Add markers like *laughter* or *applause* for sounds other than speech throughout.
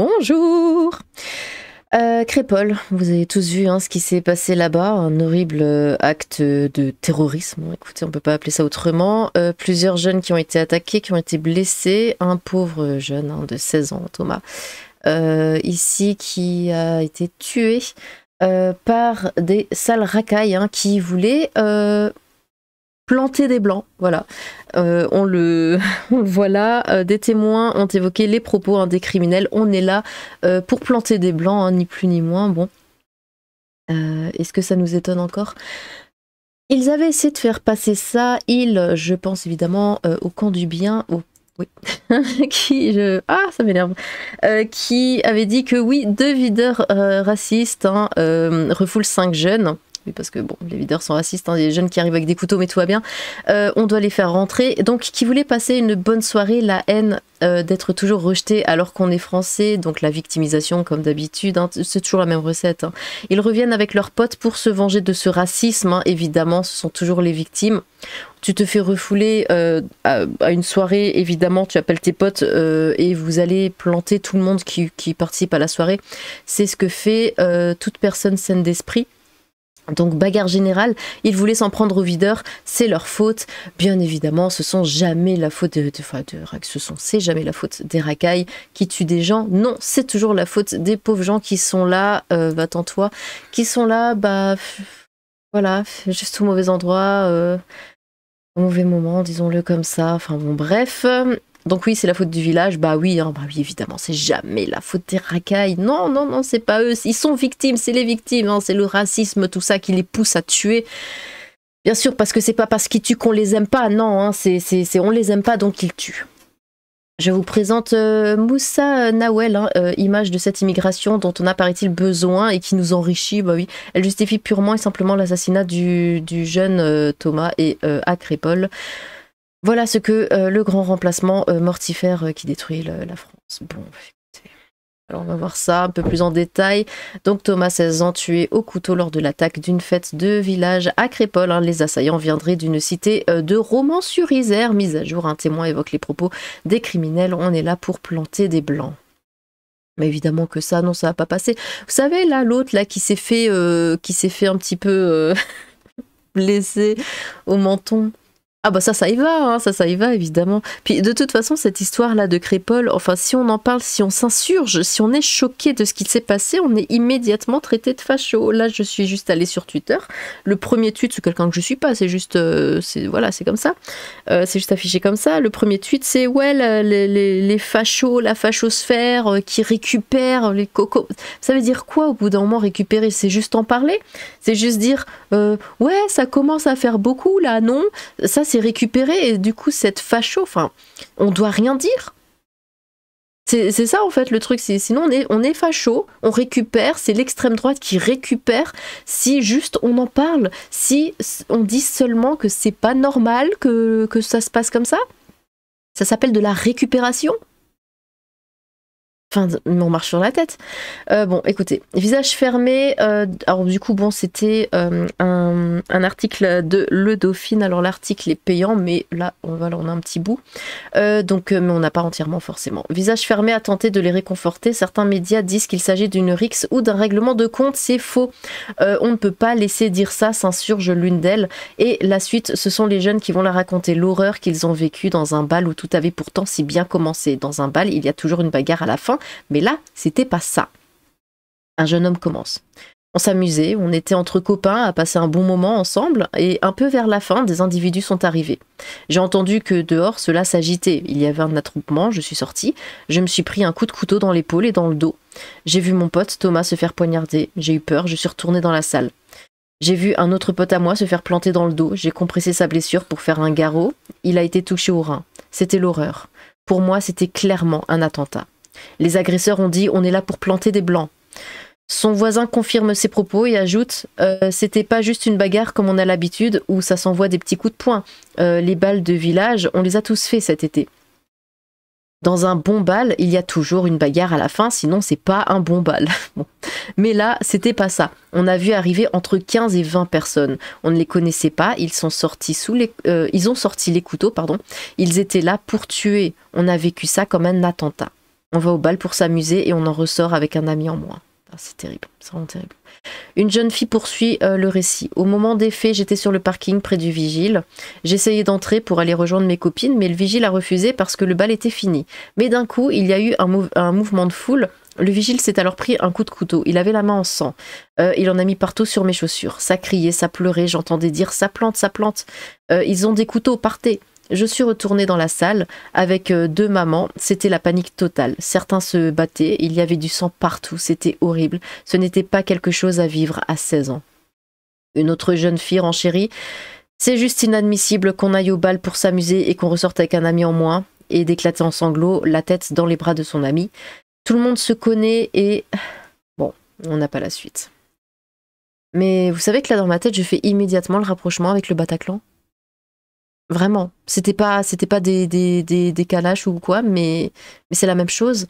Bonjour euh, Crépole, vous avez tous vu hein, ce qui s'est passé là-bas, un horrible euh, acte de terrorisme, hein. écoutez, on ne peut pas appeler ça autrement. Euh, plusieurs jeunes qui ont été attaqués, qui ont été blessés, un pauvre jeune hein, de 16 ans, Thomas, ici qui a été tué par des sales racailles qui voulaient planter des blancs. Voilà, euh, on, le, *laughs* voilà. Euh, des témoins ont évoqué les propos hein, des criminels. On est là euh, pour planter des blancs, hein, ni plus ni moins. Bon, est-ce que ça nous étonne encore Ils avaient essayé de faire passer ça. Ils, je pense évidemment au camp du bien, oui, *laughs* qui, ah, ça m'énerve, qui avait dit que oui, deux videurs racistes hein, refoulent cinq jeunes parce que bon, les videurs sont racistes, hein, les jeunes qui arrivent avec des couteaux, mais tout va bien, euh, on doit les faire rentrer. Donc, qui voulait passer une bonne soirée, la haine euh, d'être toujours rejeté alors qu'on est français, donc la victimisation comme d'habitude, hein, c'est toujours la même recette. Hein. Ils reviennent avec leurs potes pour se venger de ce racisme, hein. évidemment, ce sont toujours les victimes. Tu te fais refouler euh, à, une soirée, évidemment, tu appelles tes potes et vous allez planter tout le monde qui, qui participe à la soirée. C'est ce que fait toute personne saine d'esprit. Donc bagarre générale, ils voulaient s'en prendre au videur, c'est leur faute. Bien évidemment, ce sont jamais la faute de, ce sont c'est jamais la faute des racailles qui tuent des gens. Non, c'est toujours la faute des pauvres gens qui sont là, euh, bah, toi, qui sont là, bah voilà, juste au mauvais endroit, euh, au mauvais moment, disons-le comme ça. Enfin bon, bref. Donc oui, c'est la faute du village. Bah oui, hein, bah oui, évidemment, c'est jamais la faute des racailles. Non, non, non, c'est pas eux. Ils sont victimes, c'est les victimes. Hein. c'est le racisme, tout ça qui les pousse à tuer. Bien sûr, parce que c'est pas parce qu'ils tuent qu'on les aime pas. Non, hein, c'est, on les aime pas donc ils tuent. Je vous présente euh, Moussa Nawel, euh, image de cette immigration dont on a, paraît-il, besoin et qui nous enrichit. Bah oui, elle justifie purement et simplement l'assassinat du, du jeune euh, Thomas et Acrépol. Voilà ce que euh, le grand remplacement euh, mortifère euh, qui détruit la France. Bon, bah, écoutez. Alors on va voir ça un peu plus en détail. Donc Thomas, 16 ans, tué au couteau lors de l'attaque d'une fête de village à Crépole. Hein. Les assaillants viendraient d'une cité de Romans-sur-Isère. Mise à jour, un témoin évoque les propos des criminels. On est là pour planter des blancs. Mais évidemment que ça, non, ça va pas passer. Vous savez, là, l'autre, là, qui s'est fait, qui s'est fait un petit peu *laughs* blessé au menton. Ah bah ça, ça y va, hein, ça, ça y va, évidemment. Puis de toute façon, cette histoire-là de Crépole, enfin, si on en parle, si on s'insurge, si on est choqué de ce qui s'est passé, on est immédiatement traité de facho. Là, je suis juste allée sur Twitter. Le premier tweet, c'est quelqu'un que je suis pas, c'est juste... Euh, voilà, c'est comme ça. Euh, c'est juste affiché comme ça. Le premier tweet, c'est « Ouais, les, fachos, la fachosphère euh, qui récupère les cocos... » Ça veut dire quoi, au bout d'un moment, récupérer C'est juste en parler C'est juste dire Ouais, ça commence à faire beaucoup, là, non ?» Ça, c'est récupérer récupéré et du coup cette facho, enfin, on doit rien dire. C'est ça en fait le truc, sinon on est, on est facho, on récupère, c'est l'extrême droite qui récupère si juste on en parle, si on dit seulement que c'est pas normal que ça se passe comme ça. Ça s'appelle de la récupération Enfin, on marche sur la tête. Euh, bon, écoutez, visage fermé. Euh, alors du coup, bon, c'était euh, un, article de Le Dauphine. Alors l'article est payant, mais là, on, va on a un petit bout. donc, mais on n'a pas entièrement forcément. Visage fermé a tenté de les réconforter. Certains médias disent qu'il s'agit d'une rixe ou d'un règlement de compte. C'est faux. on ne peut pas laisser dire ça. S'insurge l'une d'elles. Et la suite, ce sont les jeunes qui vont la raconter l'horreur qu'ils ont vécue dans un bal où tout avait pourtant si bien commencé. Dans un bal, il y a toujours une bagarre à la fin mais là, c'était pas ça. Un jeune homme commence. On s'amusait, on était entre copains à passer un bon moment ensemble, et un peu vers la fin, des individus sont arrivés. J'ai entendu que dehors cela s'agitait, il y avait un attroupement, je suis sortie, je me suis pris un coup de couteau dans l'épaule et dans le dos. J'ai vu mon pote Thomas se faire poignarder, j'ai eu peur, je suis retournée dans la salle. J'ai vu un autre pote à moi se faire planter dans le dos, j'ai compressé sa blessure pour faire un garrot, il a été touché au rein. C'était l'horreur. Pour moi, c'était clairement un attentat. Les agresseurs ont dit on est là pour planter des blancs. Son voisin confirme ses propos et ajoute euh, C'était pas juste une bagarre comme on a l'habitude où ça s'envoie des petits coups de poing. Euh, les balles de village, on les a tous fait cet été. Dans un bon bal, il y a toujours une bagarre à la fin, sinon c'est pas un bon bal. *laughs* Mais là, c'était pas ça. On a vu arriver entre 15 et 20 personnes. On ne les connaissait pas, ils sont sortis sous les euh, ils ont sorti les couteaux, pardon. Ils étaient là pour tuer. On a vécu ça comme un attentat. On va au bal pour s'amuser et on en ressort avec un ami en moins. Ah, c'est terrible, c'est vraiment terrible. Une jeune fille poursuit euh, le récit. Au moment des faits, j'étais sur le parking près du vigile. J'essayais d'entrer pour aller rejoindre mes copines, mais le vigile a refusé parce que le bal était fini. Mais d'un coup, il y a eu un, mouvement de foule. Le vigile s'est alors pris un coup de couteau. Il avait la main en sang. Euh, il en a mis partout sur mes chaussures. Ça criait, ça pleurait. J'entendais dire ça plante, ça plante. Euh, ils ont des couteaux, partez. Je suis retournée dans la salle avec euh, deux mamans. C'était la panique totale. Certains se battaient, il y avait du sang partout, c'était horrible. Ce n'était pas quelque chose à vivre à 16 ans. Une autre jeune fille renchérit C'est juste inadmissible qu'on aille au bal pour s'amuser et qu'on ressorte avec un ami en moins et d'éclater en sanglots, la tête dans les bras de son ami. Tout le monde se connaît et. Bon, on n'a pas la suite. Mais vous savez que là dans ma tête, je fais immédiatement le rapprochement avec le Bataclan Vraiment. C'était pas, c'était pas des, des, des, calaches ou quoi, mais, mais c'est la même chose.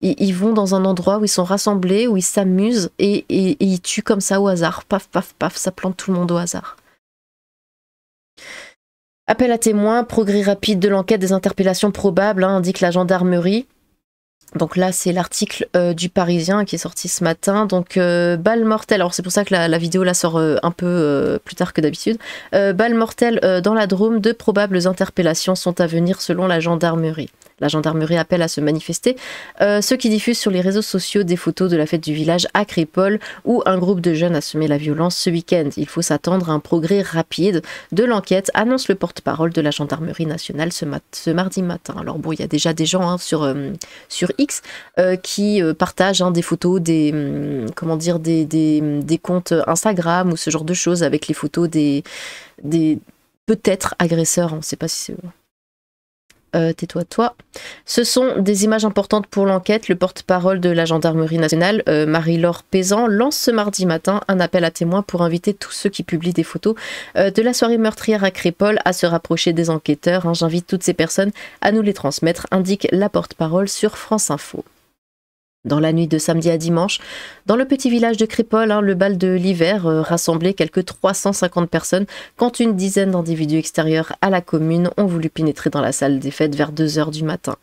Ils, ils, vont dans un endroit où ils sont rassemblés, où ils s'amusent et, et, ils tuent comme ça au hasard. Paf, paf, paf, ça plante tout le monde au hasard. Appel à témoins, progrès rapide de l'enquête des interpellations probables, hein, indique la gendarmerie. Donc là, c'est l'article euh, du Parisien qui est sorti ce matin. Donc, euh, balle mortelle. Alors, c'est pour ça que la, vidéo là sort euh, un peu plus tard que d'habitude. balle mortelle dans la Drôme. Deux probables interpellations sont à venir selon la gendarmerie. La gendarmerie appelle à se manifester. Euh, ceux qui diffusent sur les réseaux sociaux des photos de la fête du village à Crépole, où un groupe de jeunes a semé la violence ce week-end. Il faut s'attendre à un progrès rapide de l'enquête, annonce le porte-parole de la gendarmerie nationale ce, mardi matin. Alors bon, il y a déjà des gens hein, sur, euh, sur X euh, qui partagent hein, des photos, des, mm, comment dire, des, mm, des, comptes Instagram ou ce genre de choses avec les photos des, des peut-être agresseurs. On ne sait pas si c'est euh, tais-toi toi. Ce sont des images importantes pour l'enquête. Le porte-parole de la gendarmerie nationale, euh, Marie-Laure Pézan, lance ce mardi matin un appel à témoins pour inviter tous ceux qui publient des photos euh, de la soirée meurtrière à Crépole à se rapprocher des enquêteurs. Hein, j'invite toutes ces personnes à nous les transmettre, indique la porte-parole sur France Info. Dans la nuit de samedi à dimanche, dans le petit village de Crépole, hein, le bal de l'hiver euh, rassemblait quelques 350 personnes quand une dizaine d'individus extérieurs à la commune ont voulu pénétrer dans la salle des fêtes vers 2 heures du matin.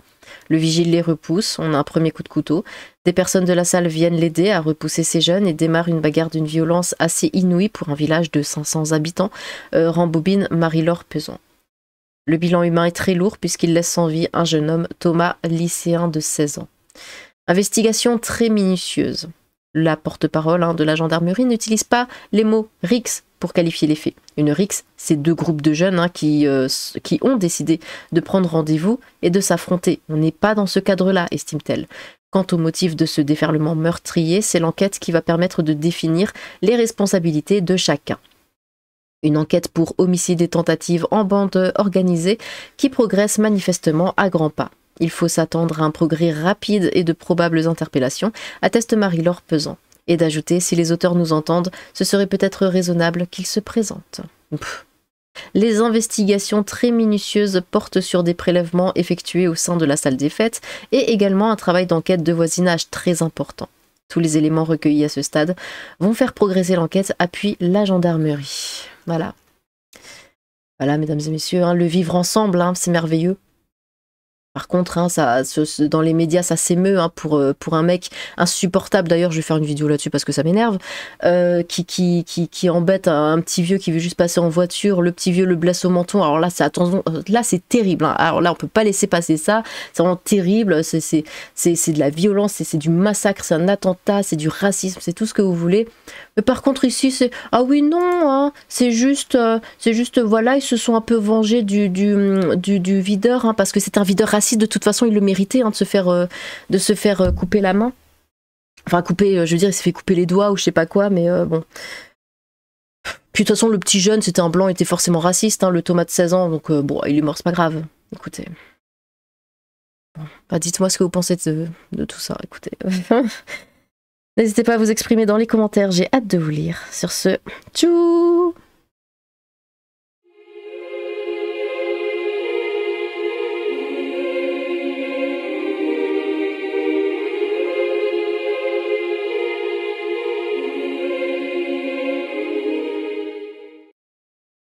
Le vigile les repousse, on a un premier coup de couteau. Des personnes de la salle viennent l'aider à repousser ces jeunes et démarrent une bagarre d'une violence assez inouïe pour un village de 500 habitants, euh, rembobine Marie-Laure Peson. Le bilan humain est très lourd puisqu'il laisse sans vie un jeune homme, Thomas, lycéen de 16 ans. Investigation très minutieuse. La porte-parole hein, de la gendarmerie n'utilise pas les mots RICS pour qualifier les faits. Une RICS, c'est deux groupes de jeunes hein, qui, euh, qui ont décidé de prendre rendez-vous et de s'affronter. On n'est pas dans ce cadre-là, estime-t-elle. Quant au motif de ce déferlement meurtrier, c'est l'enquête qui va permettre de définir les responsabilités de chacun. Une enquête pour homicide et tentative en bande organisée qui progresse manifestement à grands pas. Il faut s'attendre à un progrès rapide et de probables interpellations, atteste Marie-Laure Pesant. Et d'ajouter, si les auteurs nous entendent, ce serait peut-être raisonnable qu'ils se présentent. Les investigations très minutieuses portent sur des prélèvements effectués au sein de la salle des fêtes et également un travail d'enquête de voisinage très important. Tous les éléments recueillis à ce stade vont faire progresser l'enquête, appuie la gendarmerie. Voilà. Voilà, mesdames et messieurs, hein, le vivre ensemble, hein, c'est merveilleux. Par contre, hein, ça, dans les médias, ça s'émeut hein, pour, euh, pour un mec insupportable. D'ailleurs, je vais faire une vidéo là-dessus parce que ça m'énerve. Euh, qui, qui, qui, embête un, petit vieux qui veut juste passer en voiture. Le petit vieux le blesse au menton. Alors là, c'est là, c'est terrible. Hein. Alors là, on peut pas laisser passer ça. C'est vraiment terrible. C'est de la violence, c'est du massacre, c'est un attentat, c'est du racisme, c'est tout ce que vous voulez par contre ici c'est ah oui non hein. c'est juste euh, c'est juste voilà ils se sont un peu vengés du du, du, videur hein, parce que c'est un videur raciste de toute façon il le méritait hein, de se faire euh, de se faire euh, couper la main enfin couper je veux dire il s'est fait couper les doigts ou je sais pas quoi mais bon puis de toute façon le petit jeune c'était un blanc il était forcément raciste le Thomas de 16 ans donc bon il est mort c'est pas grave écoutez bah, dites-moi ce que vous pensez de, de tout ça écoutez *laughs* N'hésitez pas à vous exprimer dans les commentaires, j'ai hâte de vous lire. Sur ce, tchou